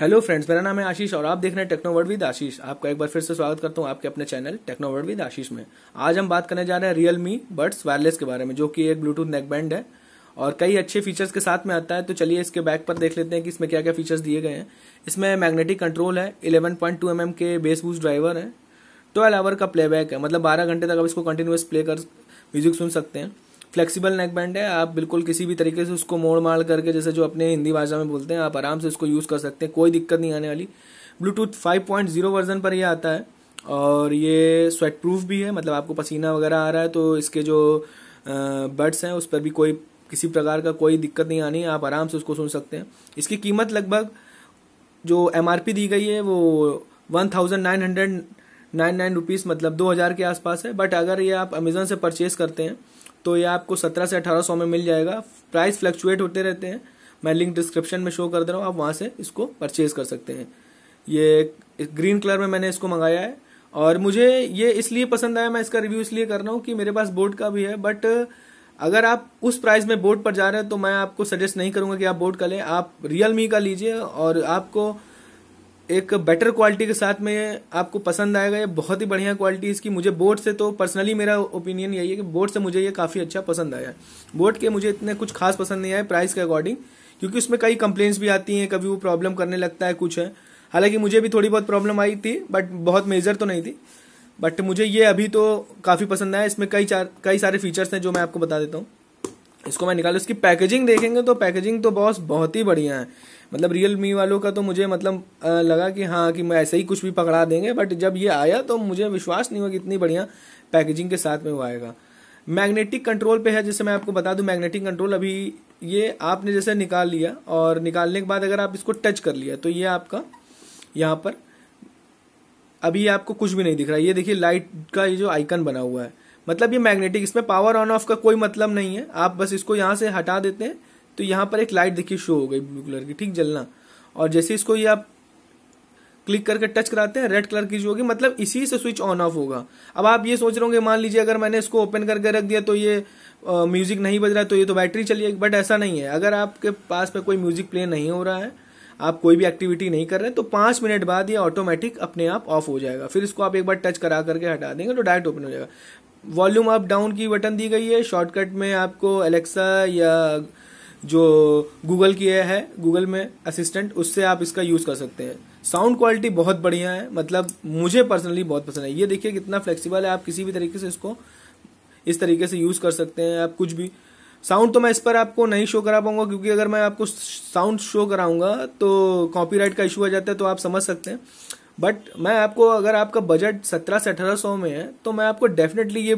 hello friends मेरा नाम है आशीष और आप देख रहे हैं टेक्नोवर्ड विद आशीष आपका एक बार फिर से स्वागत करता हूँ आपके अपने चैनल टेक्नोवर्ड विद आशीष में आज हम बात करने जा रहे हैं रियल मी बर्ड्स वायरलेस के बारे में जो कि एक ब्लूटूथ नेकबैंड है और कई अच्छे फीचर्स के साथ में आता है तो चलिए इसके बैक पर देख लेते हैं कि इसमें क्या क्या फीचर्स दिए गए हैं इसमें मैग्नेटिक कंट्रोल है eleven point two M M के बेस बूस ड्राइवर है ट्वेल्व आवर का प्लेबैक है मतलब बारह घंटे तक आप इसको कंटिन्यूस प्ले कर म्यूजिक सुन सकते हैं फ्लेक्सिबल नेक बैंड है आप बिल्कुल किसी भी तरीके से उसको मोड़ माड़ करके जैसे जो अपने हिंदी भाषा में बोलते हैं आप आराम से उसको यूज़ कर सकते हैं कोई दिक्कत नहीं आने वाली ब्लूटूथ 5.0 वर्जन पर यह आता है और ये स्वेट प्रूफ भी है मतलब आपको पसीना वगैरह आ रहा है तो इसके जो बर्ड्स हैं उस पर भी कोई किसी प्रकार का कोई दिक्कत नहीं आनी आप आराम से उसको सुन सकते हैं इसकी कीमत लगभग जो एम दी गई है वो one thousand nine hundred nine nine rupees मतलब दो हज़ार के आसपास है बट अगर ये आप अमेज़ोन से परचेज़ करते हैं तो ये आपको सत्रह से अठारह सौ में मिल जाएगा प्राइस फ्लक्चुएट होते रहते हैं मैं लिंक डिस्क्रिप्शन में शो कर दे रहा हूँ आप वहाँ से इसको परचेज कर सकते हैं ये ग्रीन कलर में मैंने इसको मंगाया है और मुझे ये इसलिए पसंद आया मैं इसका रिव्यू इसलिए कर रहा हूँ कि मेरे पास बोट का भी है बट अगर आप उस प्राइस में बोट पर जा रहे हैं तो मैं आपको सजेस्ट नहीं करूंगा कि आप बोट का लें आप रियल मी का लीजिए और आपको एक बेटर क्वालिटी के साथ में आपको पसंद आएगा ये बहुत ही बढ़िया क्वालिटी इसकी मुझे बोट से तो पर्सनली मेरा ओपिनियन यही है कि बोट से मुझे ये काफ़ी अच्छा पसंद आया है बोट के मुझे इतने कुछ खास पसंद नहीं आए प्राइस के अकॉर्डिंग क्योंकि उसमें कई कंप्लेन्ट्स भी आती हैं कभी वो प्रॉब्लम करने लगता है कुछ है हालांकि मुझे भी थोड़ी बहुत प्रॉब्लम आई थी बट बहुत मेजर तो नहीं थी बट मुझे ये अभी तो काफ़ी पसंद आया इसमें कई चार कई सारे फीचर्स हैं जो मैं आपको बता देता हूँ इसको मैं निकालू इसकी पैकेजिंग देखेंगे तो पैकेजिंग तो बॉस बहुत ही बढ़िया है मतलब रियल मी वालों का तो मुझे मतलब लगा कि हाँ कि मैं ऐसे ही कुछ भी पकड़ा देंगे बट जब ये आया तो मुझे विश्वास नहीं हुआ कि इतनी बढ़िया पैकेजिंग के साथ में वो आएगा मैग्नेटिक कंट्रोल पे है जैसे मैं आपको बता दूं मैग्नेटिक कंट्रोल अभी ये आपने जैसे निकाल लिया और निकालने के बाद अगर आप इसको टच कर लिया तो ये आपका यहाँ पर अभी आपको कुछ भी नहीं दिख रहा है ये देखिए लाइट का ये जो आइकन बना हुआ है मतलब ये मैग्नेटिक इसमें पावर ऑन ऑफ का कोई मतलब नहीं है आप बस इसको यहाँ से हटा देते हैं तो यहाँ पर एक लाइट देखिए शो हो गई ब्लू कलर की ठीक जलना और जैसे इसको ये आप क्लिक करके टच कराते हैं रेड कलर की जो होगी मतलब इसी से स्विच ऑन ऑफ होगा अब आप ये सोच रहे होंगे मान लीजिए अगर मैंने इसको ओपन करके रख दिया तो ये म्यूजिक नहीं बज रहा तो ये तो बैटरी चली बट ऐसा नहीं है अगर आपके पास में कोई म्यूजिक प्ले नहीं हो रहा है आप कोई भी एक्टिविटी नहीं कर रहे तो पांच मिनट बाद ये ऑटोमेटिक अपने आप ऑफ हो जाएगा फिर इसको आप एक बार टच करा करके हटा देंगे तो डायरेक्ट ओपन हो जाएगा वॉल्यूम अप डाउन की बटन दी गई है शॉर्टकट में आपको एलेक्सा या जो गूगल की है गूगल में असिस्टेंट उससे आप इसका यूज कर सकते हैं साउंड क्वालिटी बहुत बढ़िया है मतलब मुझे पर्सनली बहुत पसंद है ये देखिए कितना फ्लेक्सिबल है आप किसी भी तरीके से इसको इस तरीके से यूज कर सकते हैं आप कुछ भी साउंड तो मैं इस पर आपको नहीं शो करा पाऊंगा क्योंकि अगर मैं आपको साउंड शो कराऊंगा तो कॉपीराइट का इशू आ जाता है तो आप समझ सकते हैं बट मैं आपको अगर आपका बजट सत्रह से अठारह सौ में है तो मैं आपको डेफिनेटली ये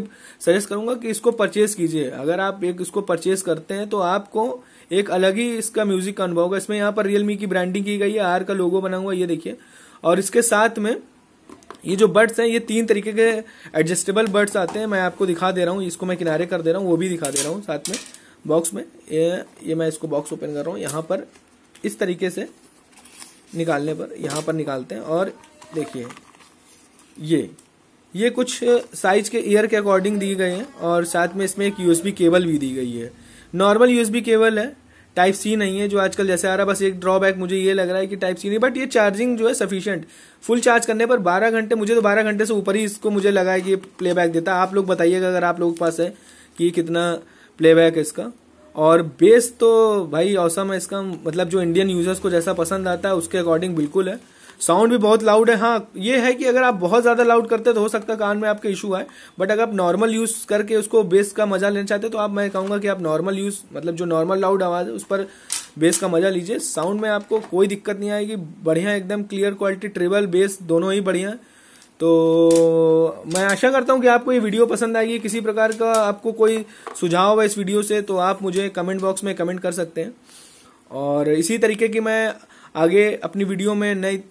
सजेस्ट करूंगा कि इसको परचेज कीजिए अगर आप एक इसको परचेज करते हैं तो आपको एक अलग ही इसका म्यूजिक का अनुभव होगा इसमें यहाँ पर रियलमी की ब्रांडिंग की गई है आर का लोगो बना हुआ ये देखिए और इसके साथ में ये जो बर्ड्स हैं ये तीन तरीके के एडजस्टेबल बर्ड्स आते हैं मैं आपको दिखा दे रहा हूँ इसको मैं किनारे कर दे रहा हूँ वो भी दिखा दे रहा हूँ साथ में बॉक्स में ये ये मैं इसको बॉक्स ओपन कर रहा हूँ यहाँ पर इस तरीके से निकालने पर यहाँ पर निकालते हैं और देखिए ये ये कुछ साइज के ईयर के अकॉर्डिंग दिए गए हैं और साथ में इसमें एक यूएसबी केबल भी दी गई है नॉर्मल यूएसबी केबल है टाइप सी नहीं है जो आजकल जैसे आ रहा है बस एक ड्रॉबैक मुझे ये लग रहा है कि टाइप सी नहीं बट ये चार्जिंग जो है सफिशियंट फुल चार्ज करने पर 12 घंटे मुझे तो 12 घंटे से ऊपर ही इसको मुझे लगा है कि प्लेबैक देता है आप लोग बताइएगा अगर आप लोगों के पास है कि कितना प्लेबैक है इसका और बेस तो भाई औसम है इसका मतलब जो इंडियन यूजर्स को जैसा पसंद आता है उसके अकॉर्डिंग बिल्कुल है साउंड भी बहुत लाउड है हाँ ये है कि अगर आप बहुत ज़्यादा लाउड करते तो हो सकता है कान में आपके इशू आए बट अगर आप नॉर्मल यूज़ करके उसको बेस का मजा लेना चाहते तो आप मैं कहूंगा कि आप नॉर्मल यूज़ मतलब जो नॉर्मल लाउड आवाज़ है उस पर बेस का मजा लीजिए साउंड में आपको कोई दिक्कत नहीं आएगी बढ़िया एकदम क्लियर क्वालिटी ट्रेबल बेस दोनों ही बढ़िया है तो मैं आशा करता हूं कि आपको ये वीडियो पसंद आएगी किसी प्रकार का आपको कोई सुझाव है इस वीडियो से तो आप मुझे कमेंट बॉक्स में कमेंट कर सकते हैं और इसी तरीके की मैं आगे अपनी वीडियो में नई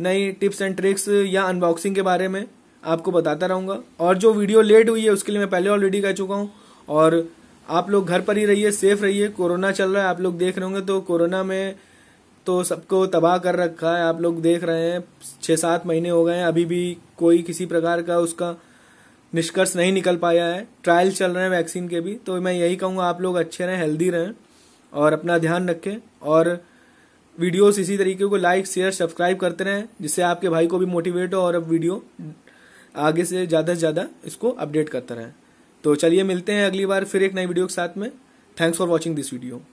नई टिप्स एंड ट्रिक्स या अनबॉक्सिंग के बारे में आपको बताता रहूँगा और जो वीडियो लेट हुई है उसके लिए मैं पहले ऑलरेडी कह चुका हूँ और आप लोग घर पर ही रहिए सेफ रहिए कोरोना चल रहा है आप लोग देख रहे होंगे तो कोरोना में तो सबको तबाह कर रखा है आप लोग देख रहे हैं छः सात महीने हो गए हैं अभी भी कोई किसी प्रकार का उसका निष्कर्ष नहीं निकल पाया है ट्रायल चल रहे हैं वैक्सीन के भी तो मैं यही कहूँगा आप लोग अच्छे रहें हेल्दी रहें और अपना ध्यान रखें और वीडियोस इसी तरीके को लाइक शेयर सब्सक्राइब करते रहें जिससे आपके भाई को भी मोटिवेट हो और अब वीडियो आगे से ज़्यादा से ज़्यादा इसको अपडेट करते रहें तो चलिए मिलते हैं अगली बार फिर एक नई वीडियो के साथ में thanks for watching this video